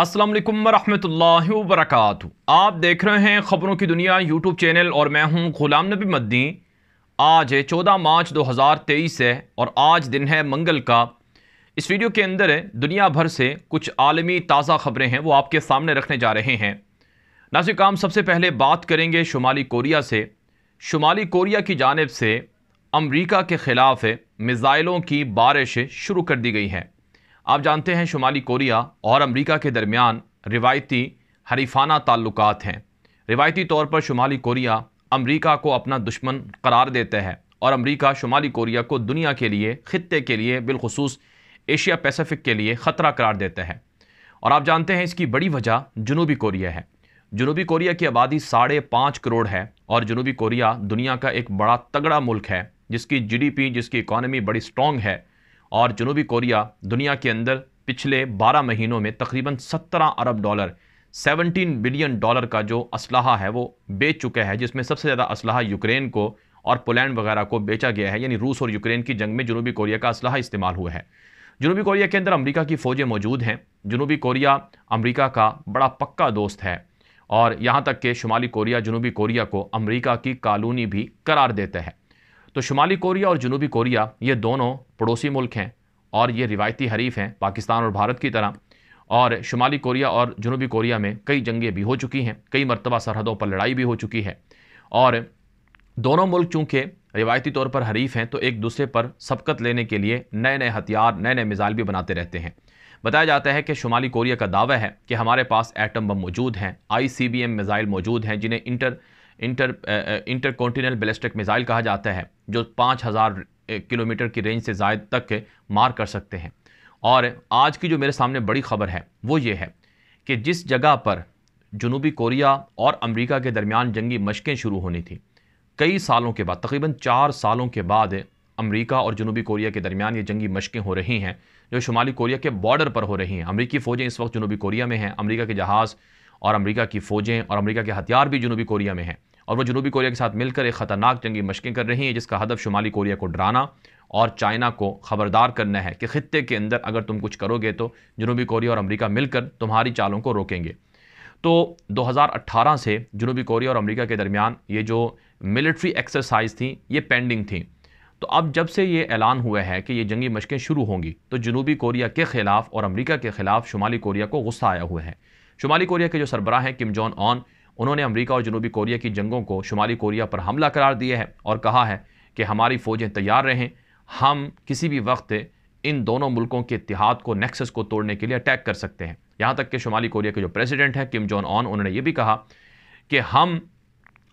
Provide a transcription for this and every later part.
असलम वालेकुम वरहमतुल्लाहि आप देख रहे हैं ख़बरों की दुनिया यूट्यूब चैनल और मैं हूं गुलाम नबी मद्दी आज है चौदह मार्च 2023 है और आज दिन है मंगल का इस वीडियो के अंदर दुनिया भर से कुछ आलमी ताज़ा ख़बरें हैं वो आपके सामने रखने जा रहे हैं नासिक काम सबसे पहले बात करेंगे शुमाली कोरिया से शुमाली कोरिया की जानब से अमरीका के ख़िलाफ़ मिज़ाइलों की बारिश शुरू कर दी गई है आप जानते हैं शुमाली कोरिया और अमरीका के दरमियान रिवायती हरीफाना ताल्लुक हैं रिवायती तौर पर शुमाली कोरिया अमरीका को अपना दुश्मन करार देता है और अमरीका शुमाली कोरिया को दुनिया के लिए खत्े के लिए बिलखसूस एशिया पैसिफिक के लिए ख़तरा करार देता है और आप जानते हैं इसकी बड़ी वजह जनूबी कोरिया है जनूबी कोरिया की आबादी साढ़े पाँच करोड़ है और जनूबी कोरिया दुनिया का एक बड़ा तगड़ा मुल्क है जिसकी जीडीपी जिसकी इकॉनमी बड़ी स्ट्रॉन्ग है और जनूबी कोरिया दुनिया के अंदर पिछले 12 महीनों में तकरीबन 17 अरब डॉलर 17 बिलियन डॉलर का जो असलाहा है वो बेच चुका है जिसमें सबसे ज़्यादा इसलाह यूक्रेन को और पोलैंड वगैरह को बेचा गया है यानी रूस और यूक्रेन की जंग में जनूबी कोरिया का असलाहा इस्तेमाल हुआ है जनूबी कोरिया के अंदर अमरीका की फ़ौजें मौजूद हैं जनूबी कोरिया अमरीका का बड़ा पक्का दोस्त है और यहाँ तक कि शुमाली कोरिया जनूबी कोरिया को अमरीका की कॉलोनी भी करार देता है तो शुमाली कोरिया और जनूबी कोरिया ये दोनों पड़ोसी मुल्क हैं और ये रिवायती हरीफ हैं पाकिस्तान और भारत की तरह और शुमाली कोरिया और जनूबी कोरिया में कई जंगें भी हो चुकी हैं कई मरतबा सरहदों पर लड़ाई भी हो चुकी है और दोनों मुल्क चूँकि रिवायती तौर पर हरीफ हैं तो एक दूसरे पर सबकत लेने के लिए नए नए हथियार नए नए मिज़ाइल भी बनाते रहते हैं बताया जाता है कि शुमाली कोरिया का दावा है कि हमारे पास एटम बम मौजूद हैं आईसीबीएम मिज़ाइल मौजूद हैं जिन्हें inter inter inter continental ballistic missile कहा जाता है जो पाँच हज़ार किलोमीटर की रेंज से जायद तक मार कर सकते हैं और आज की जो मेरे सामने बड़ी खबर है वो ये है कि जिस जगह पर जनूबी कोरिया और अमेरिका के दरमियान जंगी मशकें शुरू होनी थी कई सालों के बाद तकरीबन चार सालों के बाद अमेरिका और जनूबी कोरिया के दरमियान ये जंगी मशकें हो रही हैं जो शुमाली कोरिया के बॉर्डर पर हो रही हैं अमरीकी फ़ौजें इस वक्त जनूबी कोरिया में हैं अमरीका के जहाज़ और अमरीका की फ़ौजें और अमरीका के हथियार भी जनूबी कोरिया में हैं और वह जनूबी कोरिया के साथ मिलकर एक ख़तरनाक जंगी मशकें कर रही हैं जिसका हदफ शुमाली कोरिया को डराना और चाइना को ख़बरदार करना है कि खत्े के अंदर अगर तुम कुछ करोगे तो जनूबी कोरिया और अमरीका मिलकर तुम्हारी चालों को रोकेंगे तो 2018 से जनूबी कोरिया और अमेरिका के दरमियान ये जो मिलिट्री एक्सरसाइज थी ये पेंडिंग थी तो अब जब से ये ऐलान हुआ है कि ये जंगी मशकें शुरू होंगी तो जनूबी कोरिया के ख़िलाफ़ और अमेरिका के ख़िलाफ़ शुमाली कोरिया को गुस्सा आया हुआ है शुमाली कोरिया के जो सरबराह हैं किम जॉन ऑन उन्होंने अमरीका और जनूबी कोरिया की जंगों को शुमाली कोरिया पर हमला करार दिया है और कहा है कि हमारी फ़ौजें तैयार रहें हम किसी भी वक्त इन दोनों मुल्कों के इतिहाद को नेक्सस को तोड़ने के लिए अटैक कर सकते हैं यहाँ तक कि शुमाली कोरिया के जो प्रेसिडेंट हैं किम जोन ऑन उन्होंने ये भी कहा कि हम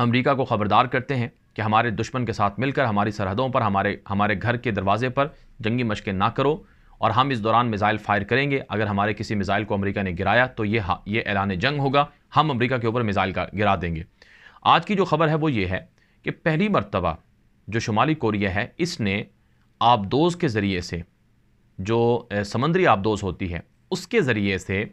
अमेरिका को ख़बरदार करते हैं कि हमारे दुश्मन के साथ मिलकर हमारी सरहदों पर हमारे हमारे घर के दरवाजे पर जंगी मशकें ना करो और हम इस दौरान मिज़ाइल फायर करेंगे अगर हमारे किसी मिज़ाइल को अमेरिका ने गिराया तो ये ये ऐलान जंग होगा हम अमेरिका के ऊपर मिज़ाइल का गिरा देंगे आज की जो खबर है वो ये है कि पहली मरतबा जो शुमाली कोरिया है इसने आबदोज़ के ज़रिए से जो समंदरी आबदोज़ होती है उसके ज़रिए से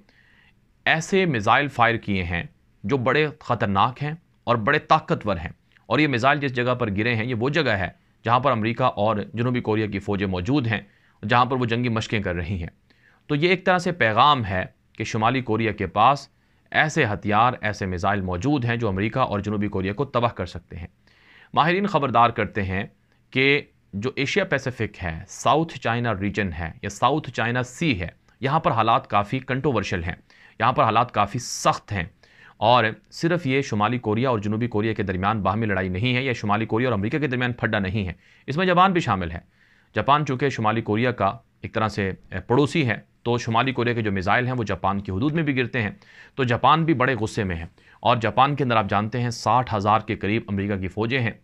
ऐसे मिज़ाइल फ़ायर किए हैं जो बड़े ख़तरनाक हैं और बड़े ताकतवर हैं और ये मिज़ाइल जिस जगह पर गिरे हैं ये वो जगह है जहाँ पर अमेरिका और जनूबी कोरिया की फ़ौजें मौजूद हैं जहाँ पर वो जंगी मशकें कर रही हैं तो ये एक तरह से पैगाम है कि शुमाली कोरिया के पास ऐसे हथियार ऐसे मिज़ाइल मौजूद हैं जो अमेरिका और जनूबी कोरिया को तबाह कर सकते हैं माहरीन ख़बरदार करते हैं कि जो एशिया पैसिफिक है साउथ चाइना रीजन है या साउथ चाइना सी है यहाँ पर हालात काफ़ी कंट्रोवर्शल हैं यहाँ पर हालात काफ़ी सख्त हैं और सिर्फ ये शुमाली कोरिया और जनूबी कोरिया के दरमियान बाहमी लड़ाई नहीं है या शुमाली कोरिया और अमेरिका के दरमियान फड्डा नहीं है इसमें जापान भी शामिल है जापान चूँकि शुमाली कोरिया का एक तरह से पड़ोसी है तो शुमाली कोरिया के जो मिज़ाइल हैं वो जापान की हदूद में भी गिरते हैं तो जापान भी बड़े गुस्से में है और जापान के अंदर आप जानते हैं साठ हज़ार के करीब अमरीका की फ़ौजें हैं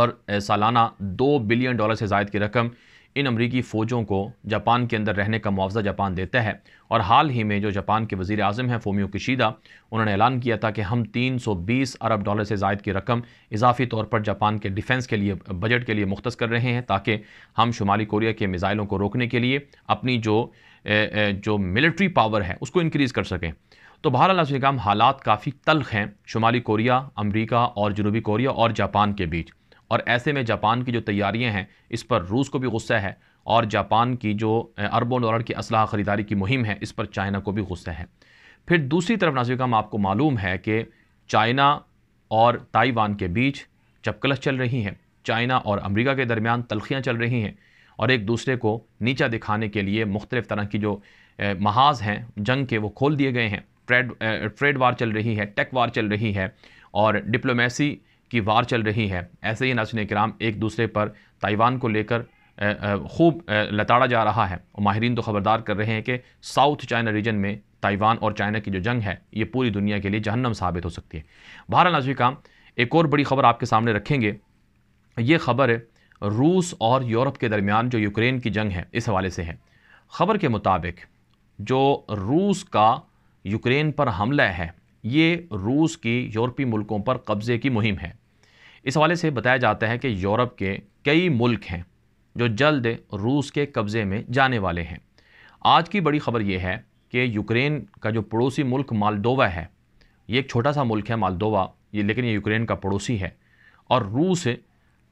और सालाना दो बिलियन डॉलर से जायद की रकम इन अमरीकी फ़ौजों को जापान के अंदर रहने का मुआवजा जापान देता है और हाल ही में जो जापान के वज़ी अजम हैं फोमियो किशीदा उन्होंने ऐलान किया था कि हम 320 अरब डॉलर से जायद की रकम इजाफी तौर पर जापान के डिफेंस के लिए बजट के लिए मुख्त कर रहे हैं ताकि हम शुमाली कोरिया के मिज़ाइलों को रोकने के लिए अपनी जो जो मिलिट्री पावर है उसको इनक्रीज़ कर सकें तो बहरहाल काम हालात काफ़ी तलख हैं शुमाली कोरिया अमरीका और जनूबी कोरिया और जापान के बीच और ऐसे में जापान की जो तैयारियां हैं इस पर रूस को भी गुस्सा है और जापान की जो अरबों डॉलर की असलाह ख़रीदारी की मुहिम है इस पर चाइना को भी गुस्सा है फिर दूसरी तरफ नाजिकाम आपको मालूम है कि चाइना और ताइवान के बीच चपकलश चल रही हैं चाइना और अमरीका के दरमियान तलखियाँ चल रही हैं और एक दूसरे को नीचा दिखाने के लिए मुख्तलिफ़ तरह की जो महाज हैं जंग के वो खोल दिए गए हैं ट्रेड ट्रेड वार चल रही है टेक वार चल रही है और डिप्लोमेसी की वार चल रही है ऐसे ही नाचने कराम एक दूसरे पर ताइवान को लेकर खूब लताड़ा जा रहा है और माहरीन तो ख़बरदार कर रहे हैं कि साउथ चाइना रीजन में ताइवान और चाइना की जो जंग है ये पूरी दुनिया के लिए जहन्नम साबित हो सकती है बहर नाजी काम एक और बड़ी ख़बर आपके सामने रखेंगे ये खबर रूस और यूरोप के दरमियान जो यूक्रेन की जंग है इस हवाले से है ख़बर के मुताबिक जो रूस का यूक्रेन पर हमला है ये रूस की यूरोपी मुल्कों पर कब्ज़े की मुहिम है इस हवाले से बताया जाता है कि यूरोप के कई मुल्क हैं जो जल्द रूस के कब्ज़े में जाने वाले हैं आज की बड़ी खबर यह है कि यूक्रेन का जो पड़ोसी मुल्क मालदोवा है ये एक छोटा सा मुल्क है मालदोवा ये लेकिन ये यूक्रेन का पड़ोसी है और रूस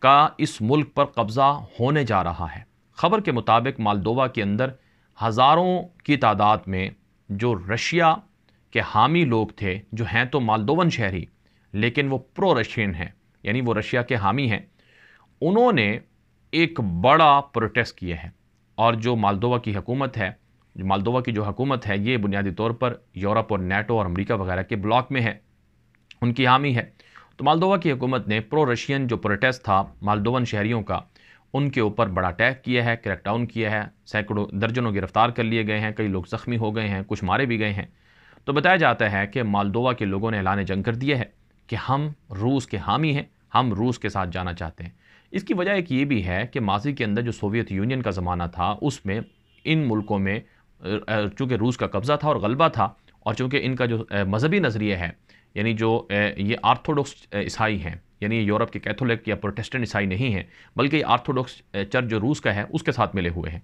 का इस मुल्क पर कब्ज़ा होने जा रहा है खबर के मुताबिक मालदोवा के अंदर हज़ारों की तादाद में जो रशिया के हामी लोग थे जो हैं तो मालदोवन शहरी लेकिन वो प्रो रशियन हैं यानी वो रशिया के हामी हैं उन्होंने एक बड़ा प्रोटेस्ट किया है और जो मालदोवा की हकूमत है जो मालदोवा की जो हकूमत है ये बुनियादी तौर पर यूरोप और नेटो और अमेरिका वगैरह के ब्लॉक में है उनकी हामी है तो मालदोवा की हकूमत ने प्रो रशियन जो प्रोटेस्ट था मालदोवन शहरीों का उनके ऊपर बड़ा अटैक किया है क्रैकडाउन किया है सैकड़ों दर्जनों गिरफ्तार कर लिए गए हैं कई लोग ज़ख्मी हो गए हैं कुछ मारे भी गए हैं तो बताया जाता है कि मालदोवा के लोगों ने ऐलान जंग कर दिया है कि हम रूस के हामी हैं हम रूस के साथ जाना चाहते हैं इसकी वजह एक ये भी है कि माजी के अंदर जो सोवियत यूनियन का ज़माना था उसमें इन मुल्कों में चूँकि रूस का कब्ज़ा था और गलबा था और चूँकि इनका जो मजहबी नज़रिए है यानी जो ये आर्थोडॉक्स ईसाई हैं यानी यूरोप के कैथोलिक या प्रोटेस्टेंट ईसाई नहीं है बल्कि आर्थोडॉक्स चर्च जो रूस का है उसके साथ मिले हुए हैं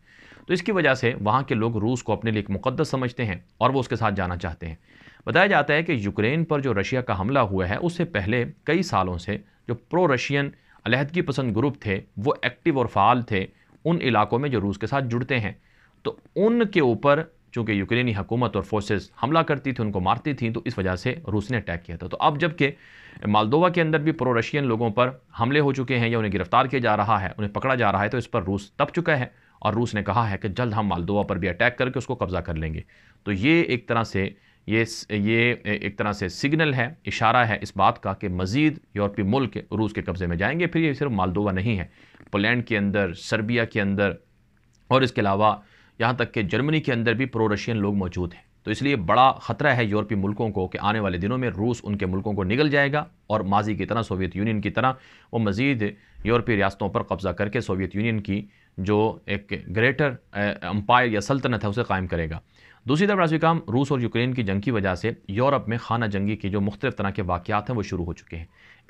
तो इसकी वजह से वहाँ के लोग रूस को अपने लिए एक मुकदस समझते हैं और वो उसके साथ जाना चाहते हैं बताया जाता है कि यूक्रेन पर जो रशिया का हमला हुआ है उससे पहले कई सालों से जो प्रो रशियन अलहदगी पसंद ग्रुप थे वो एक्टिव और फ़ाल थे उन इलाकों में जो रूस के साथ जुड़ते हैं तो उनके ऊपर चूँकि यूक्रेनी हुकूमत और फोर्सेस हमला करती थी उनको मारती थी तो इस वजह से रूस ने अटैक किया था तो अब जबकि मालदोवा के अंदर भी प्रो रशियन लोगों पर हमले हो चुके हैं या उन्हें गिरफ्तार किया जा रहा है उन्हें पकड़ा जा रहा है तो इस पर रूस तप चुका है और रूस ने कहा है कि जल्द हम मालदोवा पर भी अटैक करके उसको कब्ज़ा कर लेंगे तो ये एक तरह से ये ये एक तरह से सिग्नल है इशारा है इस बात का कि मज़ीद यूरोपीय मुल्क रूस के कब्ज़े में जाएंगे फिर ये सिर्फ मालदोवा नहीं है पोलैंड के अंदर सर्बिया के अंदर और इसके अलावा यहाँ तक कि जर्मनी के अंदर भी प्रो रशियन लोग मौजूद हैं तो इसलिए बड़ा ख़तरा है यूरोपीय मुल्कों को कि आने वाले दिनों में रूस उनके मुल्कों को निगल जाएगा और माजी की तरह सोवियत यूनियन की तरह वो मज़ीद यूरोपीय रियासतों पर कब्ज़ा करके सोवियत यूनियन की जो एक ग्रेटर अम्पायर या सल्तनत है उसे कायम करेगा दूसरी तरफ राजविकाम रूस और यूक्रेन की जंग की वजह से यूरोप में खाना जंगी के जो मुख्तु तरह के वाकत हैं वो शुरू हो चुके हैं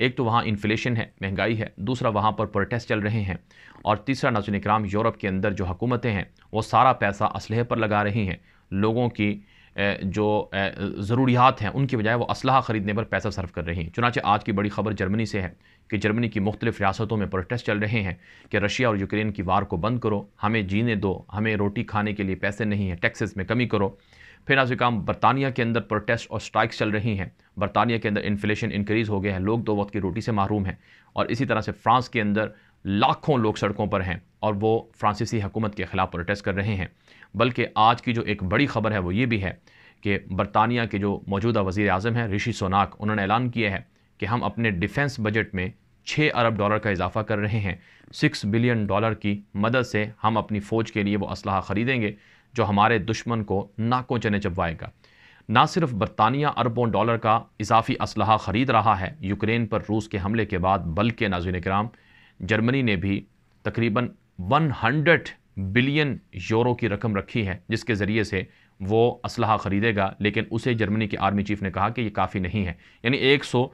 एक तो वहाँ इन्फ्लेशन है महंगाई है दूसरा वहाँ पर प्रोटेस्ट चल रहे हैं और तीसरा नाजुन इक्राम यूरोप के अंदर जो हकूमतें हैं वो सारा पैसा इसलहे पर लगा रही हैं लोगों की जो ज़रूरियात हैं उनकी बजाय वो असलाह ख़रीदने पर पैसा सर्व कर रही हैं चुनाचे आज की बड़ी खबर जर्मनी से है कि जर्मनी की मुख्तलिफ रियासतों में प्रोटेस्ट चल रहे हैं कि रशिया और यूक्रेन की वार को बंद करो हमें जीने दो हमें रोटी खाने के लिए पैसे नहीं हैं टैक्सेस में कमी करो फिर काम बरतानिया के अंदर प्रोटेस्ट और स्ट्राइक्स चल रही हैं बरतानिया के अंदर इन्फ्लेशन इंक्रीज़ हो गया है लोग दो वक्त की रोटी से महरूम हैं और इसी तरह से फ्रांस के अंदर लाखों लोग सड़कों पर हैं और वो फ्रांसीसी हुकूमत के ख़िलाफ़ प्रोटेस्ट कर रहे हैं बल्कि आज की जो एक बड़ी ख़बर है वो ये भी है कि बरतानिया के जो मौजूदा वज़ी अजम हैं ऋषि सोनाक उन्होंने ऐलान किया है कि हम अपने डिफेंस बजट में छः अरब डॉलर का इजाफा कर रहे हैं सिक्स बिलियन डॉलर की मदद से हम अपनी फ़ौज के लिए वो असलाह ख़रीदेंगे जो हमारे दुश्मन को नाकों चने चबवाएगा ना सिर्फ बरतानिया अरबों डॉलर का इजाफी असलाह ख़रीद रहा है यूक्रेन पर रूस के हमले के बाद बल्कि नाजुन कराम जर्मनी ने भी तकरीबन 100 बिलियन यूरो की रकम रखी है जिसके ज़रिए से वो असलाह ख़रीदेगा लेकिन उसे जर्मनी के आर्मी चीफ ने कहा कि ये काफ़ी नहीं है यानी 100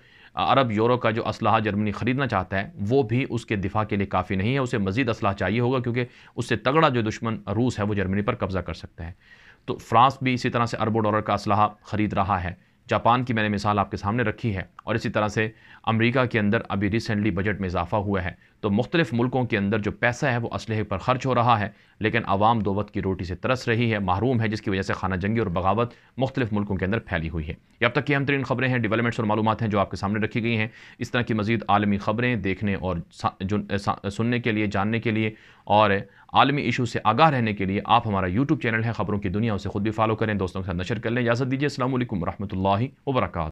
अरब यूरो का जो असलाह जर्मनी ख़रीदना चाहता है वो भी उसके दिफा के लिए काफ़ी नहीं है उसे मज़ीद असलाह चाहिए होगा क्योंकि उससे तगड़ा जो दुश्मन रूस है वो जर्मनी पर कब्ज़ा कर सकता है तो फ्रांस भी इसी तरह से अरबों डॉलर का असलाह ख़रीद रहा है जापान की मैंने मिसाल आपके सामने रखी है और इसी तरह से अमेरिका के अंदर अभी रिसेंटली बजट में इजाफा हुआ है तो मुख्तलिफ़ मुल्कों के अंदर जो पैसा है वो असलहे पर खर्च हो रहा है लेकिन आवाम दो वक्त की रोटी से तरस रही है महरूम है जिसकी वजह से खाना जंगी और बगावत मुख्तलिफ मुल्कों के अंदर फैली हुई है अब तक की अहम तरीन खबरें हैं डेवलपमेंट्स और मालूम हैं जो आपके सामने रखी गई हैं इस तरह की मजीद आलमी खबरें देखने और सुनने के लिए जानने के लिए और आलमी इशू से आगाह रहने के लिए आप हमारा यूट्यूब चैनल है खबरों की दुनिया उसे खुद भी फॉलो करें दोस्तों के साथ नशर कर लें इजाज़त दीजिए असल वरहमल वर्का